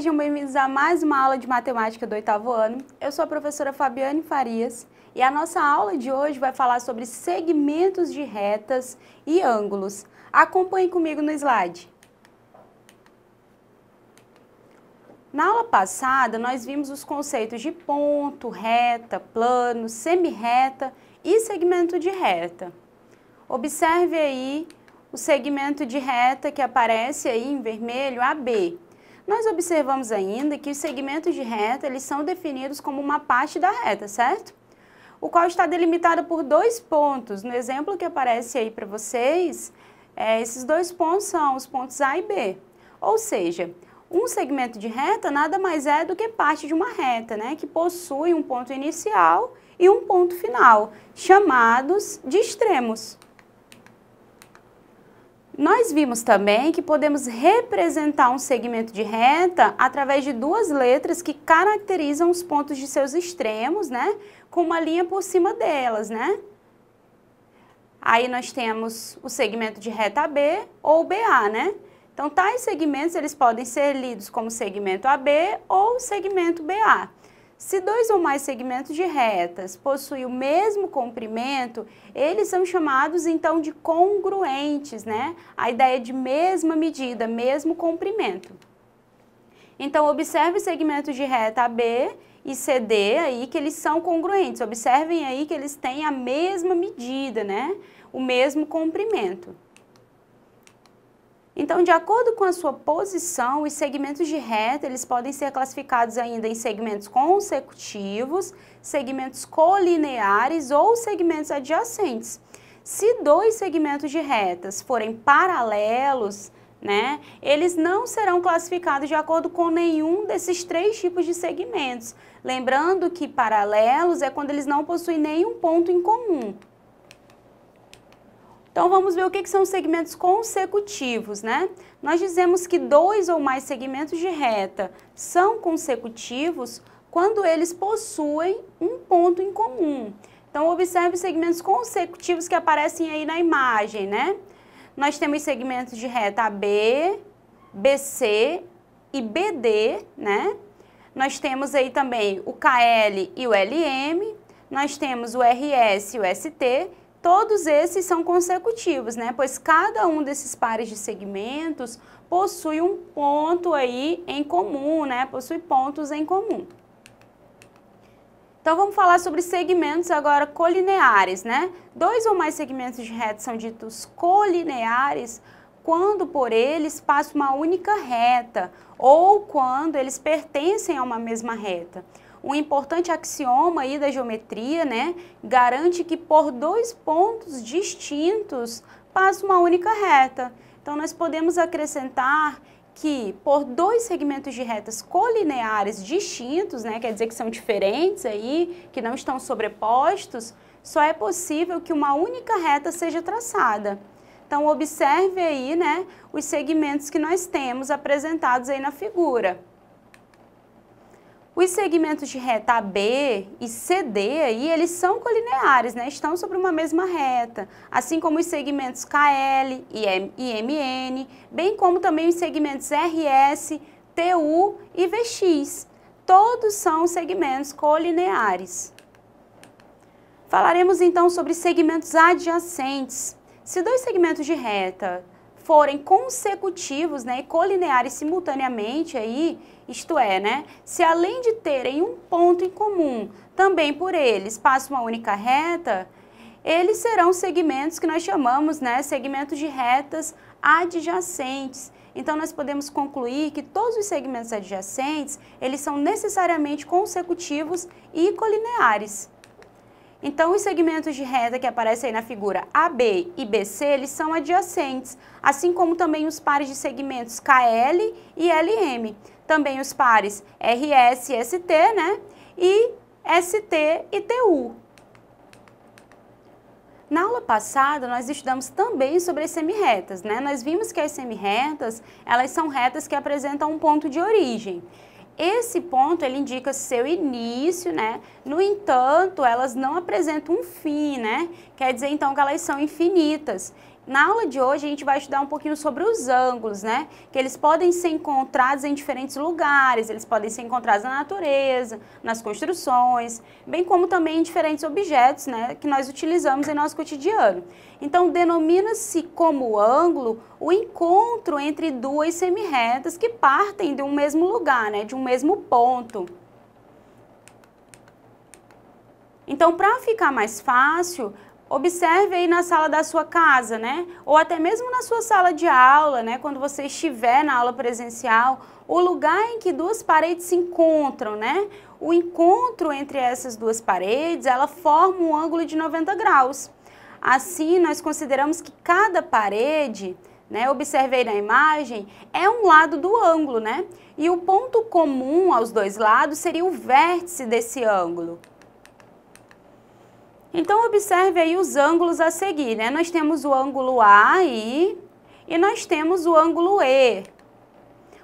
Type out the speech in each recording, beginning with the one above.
Sejam bem-vindos a mais uma aula de matemática do oitavo ano. Eu sou a professora Fabiane Farias e a nossa aula de hoje vai falar sobre segmentos de retas e ângulos. Acompanhe comigo no slide. Na aula passada, nós vimos os conceitos de ponto, reta, plano, semi-reta e segmento de reta. Observe aí o segmento de reta que aparece aí em vermelho, AB. Nós observamos ainda que os segmentos de reta eles são definidos como uma parte da reta, certo? O qual está delimitado por dois pontos. No exemplo que aparece aí para vocês, é, esses dois pontos são os pontos A e B. Ou seja, um segmento de reta nada mais é do que parte de uma reta, né, que possui um ponto inicial e um ponto final, chamados de extremos. Nós vimos também que podemos representar um segmento de reta através de duas letras que caracterizam os pontos de seus extremos, né? Com uma linha por cima delas, né? Aí nós temos o segmento de reta AB ou BA, né? Então, tais segmentos eles podem ser lidos como segmento AB ou segmento BA. Se dois ou mais segmentos de retas possuem o mesmo comprimento, eles são chamados então de congruentes, né? A ideia de mesma medida, mesmo comprimento. Então, observe segmentos de reta AB e CD aí que eles são congruentes. Observem aí que eles têm a mesma medida, né? O mesmo comprimento. Então, de acordo com a sua posição, os segmentos de reta, eles podem ser classificados ainda em segmentos consecutivos, segmentos colineares ou segmentos adjacentes. Se dois segmentos de retas forem paralelos, né, eles não serão classificados de acordo com nenhum desses três tipos de segmentos. Lembrando que paralelos é quando eles não possuem nenhum ponto em comum. Então vamos ver o que, que são segmentos consecutivos, né? Nós dizemos que dois ou mais segmentos de reta são consecutivos quando eles possuem um ponto em comum. Então observe os segmentos consecutivos que aparecem aí na imagem, né? Nós temos segmentos de reta AB, BC e BD, né? Nós temos aí também o KL e o LM, nós temos o RS e o ST Todos esses são consecutivos, né? Pois cada um desses pares de segmentos possui um ponto aí em comum, né? Possui pontos em comum. Então vamos falar sobre segmentos agora colineares, né? Dois ou mais segmentos de reta são ditos colineares quando por eles passa uma única reta ou quando eles pertencem a uma mesma reta um importante axioma aí da geometria, né, garante que por dois pontos distintos passa uma única reta. Então nós podemos acrescentar que por dois segmentos de retas colineares distintos, né, quer dizer que são diferentes aí, que não estão sobrepostos, só é possível que uma única reta seja traçada. Então observe aí, né, os segmentos que nós temos apresentados aí na figura. Os segmentos de reta AB e CD aí, eles são colineares, né? Estão sobre uma mesma reta, assim como os segmentos KL e MN, bem como também os segmentos RS, TU e VX. Todos são segmentos colineares. Falaremos então sobre segmentos adjacentes. Se dois segmentos de reta forem consecutivos, né, e colineares simultaneamente aí, isto é, né, se além de terem um ponto em comum, também por eles passa uma única reta, eles serão segmentos que nós chamamos, né, segmentos de retas adjacentes. Então nós podemos concluir que todos os segmentos adjacentes, eles são necessariamente consecutivos e colineares. Então, os segmentos de reta que aparecem aí na figura AB e BC, eles são adjacentes, assim como também os pares de segmentos KL e LM. Também os pares RS e ST, né? E ST e TU. Na aula passada, nós estudamos também sobre as semirretas, né? Nós vimos que as semirretas, elas são retas que apresentam um ponto de origem. Esse ponto ele indica seu início, né? No entanto, elas não apresentam um fim, né? Quer dizer então que elas são infinitas. Na aula de hoje, a gente vai estudar um pouquinho sobre os ângulos, né? Que eles podem ser encontrados em diferentes lugares, eles podem ser encontrados na natureza, nas construções, bem como também em diferentes objetos, né? Que nós utilizamos em nosso cotidiano. Então, denomina-se como ângulo o encontro entre duas semirretas que partem de um mesmo lugar, né? De um mesmo ponto. Então, para ficar mais fácil, observe aí na sala da sua casa, né? Ou até mesmo na sua sala de aula, né? Quando você estiver na aula presencial, o lugar em que duas paredes se encontram, né? O encontro entre essas duas paredes, ela forma um ângulo de 90 graus. Assim, nós consideramos que cada parede, né, observei na imagem, é um lado do ângulo, né? E o ponto comum aos dois lados seria o vértice desse ângulo. Então, observe aí os ângulos a seguir, né? Nós temos o ângulo A e, e nós temos o ângulo E.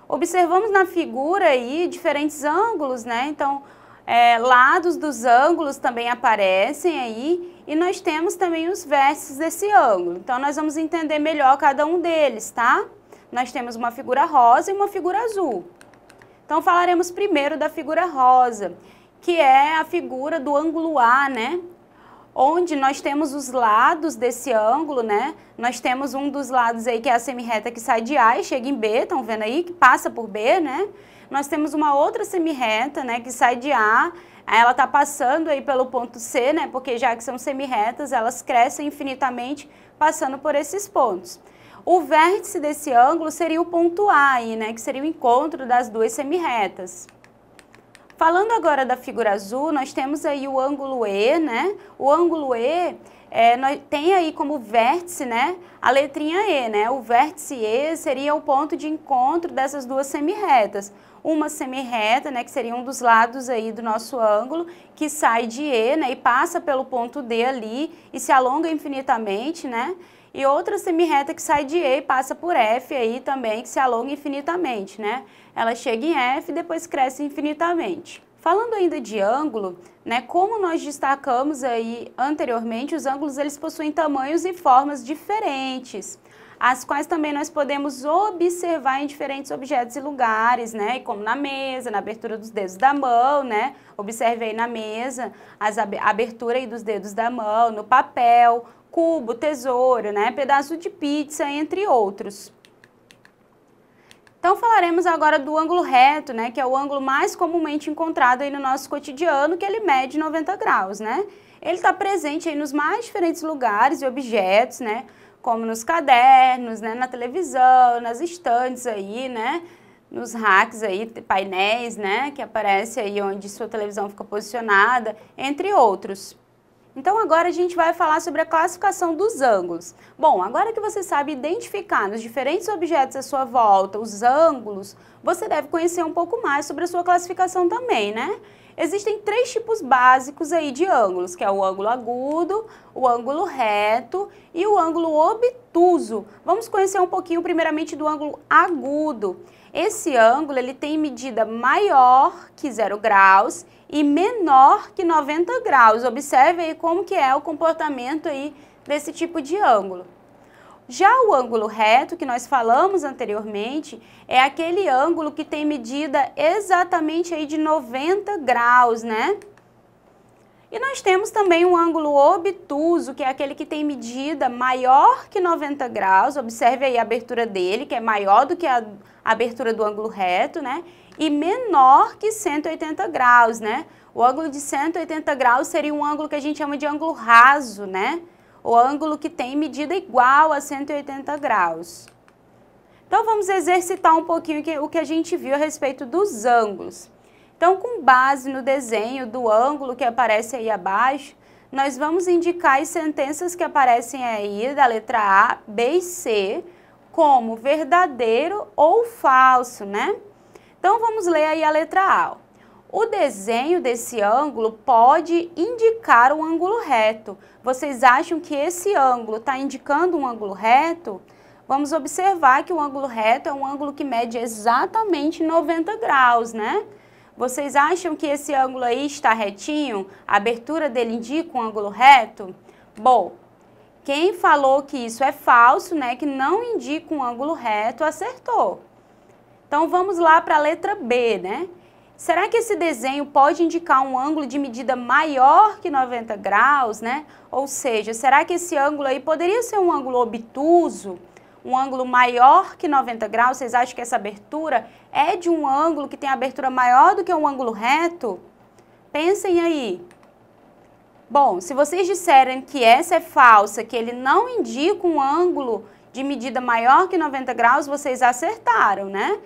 Observamos na figura aí diferentes ângulos, né? Então, é, lados dos ângulos também aparecem aí e nós temos também os vértices desse ângulo. Então, nós vamos entender melhor cada um deles, tá? Nós temos uma figura rosa e uma figura azul. Então, falaremos primeiro da figura rosa, que é a figura do ângulo A, né? onde nós temos os lados desse ângulo, né? Nós temos um dos lados aí que é a semirreta que sai de A e chega em B, estão vendo aí? Que passa por B, né? Nós temos uma outra semirreta, né, que sai de A, ela está passando aí pelo ponto C, né, porque já que são semirretas, elas crescem infinitamente passando por esses pontos. O vértice desse ângulo seria o ponto A aí, né, que seria o encontro das duas semirretas. Falando agora da figura azul, nós temos aí o ângulo E, né? O ângulo E é, nós, tem aí como vértice, né, a letrinha E, né? O vértice E seria o ponto de encontro dessas duas semirretas. Uma semirreta, né, que seria um dos lados aí do nosso ângulo, que sai de E, né, e passa pelo ponto D ali e se alonga infinitamente, né? e outra semirreta que sai de E e passa por F aí também, que se alonga infinitamente, né? Ela chega em F e depois cresce infinitamente. Falando ainda de ângulo, né, como nós destacamos aí anteriormente, os ângulos eles possuem tamanhos e formas diferentes, as quais também nós podemos observar em diferentes objetos e lugares, né, como na mesa, na abertura dos dedos da mão, né, observe aí na mesa a abertura aí dos dedos da mão, no papel, cubo, tesouro, né, pedaço de pizza, entre outros. Então falaremos agora do ângulo reto, né, que é o ângulo mais comumente encontrado aí no nosso cotidiano, que ele mede 90 graus, né? Ele está presente aí nos mais diferentes lugares e objetos, né, como nos cadernos, né, na televisão, nas estantes aí, né, nos racks aí, painéis, né, que aparece aí onde sua televisão fica posicionada, entre outros. Então agora a gente vai falar sobre a classificação dos ângulos. Bom, agora que você sabe identificar nos diferentes objetos à sua volta os ângulos, você deve conhecer um pouco mais sobre a sua classificação também, né? Existem três tipos básicos aí de ângulos, que é o ângulo agudo, o ângulo reto e o ângulo obtuso. Vamos conhecer um pouquinho primeiramente do ângulo agudo. Esse ângulo ele tem medida maior que 0 graus e menor que 90 graus. Observe aí como que é o comportamento aí desse tipo de ângulo. Já o ângulo reto, que nós falamos anteriormente, é aquele ângulo que tem medida exatamente aí de 90 graus, né? E nós temos também um ângulo obtuso, que é aquele que tem medida maior que 90 graus. Observe aí a abertura dele, que é maior do que a abertura do ângulo reto, né? e menor que 180 graus, né? O ângulo de 180 graus seria um ângulo que a gente chama de ângulo raso, né? O ângulo que tem medida igual a 180 graus. Então, vamos exercitar um pouquinho o que a gente viu a respeito dos ângulos. Então, com base no desenho do ângulo que aparece aí abaixo, nós vamos indicar as sentenças que aparecem aí da letra A, B e C como verdadeiro ou falso, né? Então vamos ler aí a letra A. O desenho desse ângulo pode indicar um ângulo reto. Vocês acham que esse ângulo está indicando um ângulo reto? Vamos observar que o ângulo reto é um ângulo que mede exatamente 90 graus, né? Vocês acham que esse ângulo aí está retinho? A abertura dele indica um ângulo reto? Bom, quem falou que isso é falso, né, que não indica um ângulo reto, acertou. Então vamos lá para a letra B, né? Será que esse desenho pode indicar um ângulo de medida maior que 90 graus, né? Ou seja, será que esse ângulo aí poderia ser um ângulo obtuso? Um ângulo maior que 90 graus? Vocês acham que essa abertura é de um ângulo que tem abertura maior do que um ângulo reto? Pensem aí. Bom, se vocês disserem que essa é falsa, que ele não indica um ângulo de medida maior que 90 graus, vocês acertaram, né?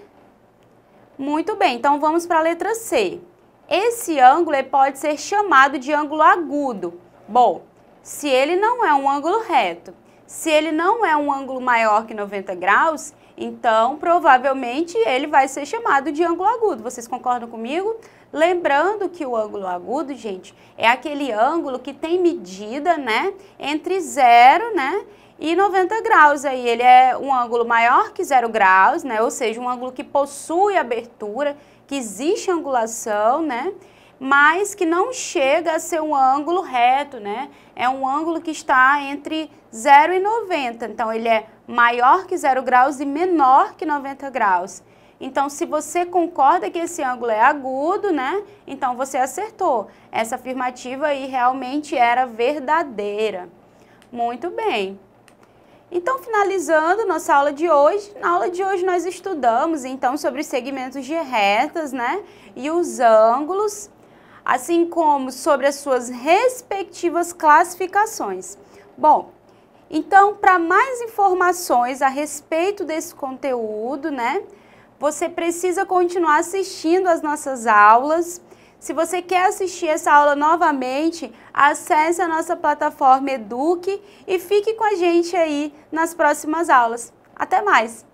Muito bem, então vamos para a letra C. Esse ângulo pode ser chamado de ângulo agudo. Bom, se ele não é um ângulo reto, se ele não é um ângulo maior que 90 graus, então provavelmente ele vai ser chamado de ângulo agudo. Vocês concordam comigo? Lembrando que o ângulo agudo, gente, é aquele ângulo que tem medida, né, entre zero, né, e 90 graus. Aí ele é um ângulo maior que zero graus, né? Ou seja, um ângulo que possui abertura, que existe angulação, né? Mas que não chega a ser um ângulo reto, né? É um ângulo que está entre 0 e 90. Então ele é maior que zero graus e menor que 90 graus. Então, se você concorda que esse ângulo é agudo, né? Então você acertou. Essa afirmativa aí realmente era verdadeira. Muito bem. Então, finalizando nossa aula de hoje, na aula de hoje nós estudamos então sobre segmentos de retas, né, e os ângulos, assim como sobre as suas respectivas classificações. Bom, então para mais informações a respeito desse conteúdo, né, você precisa continuar assistindo às nossas aulas se você quer assistir essa aula novamente, acesse a nossa plataforma Eduque e fique com a gente aí nas próximas aulas. Até mais!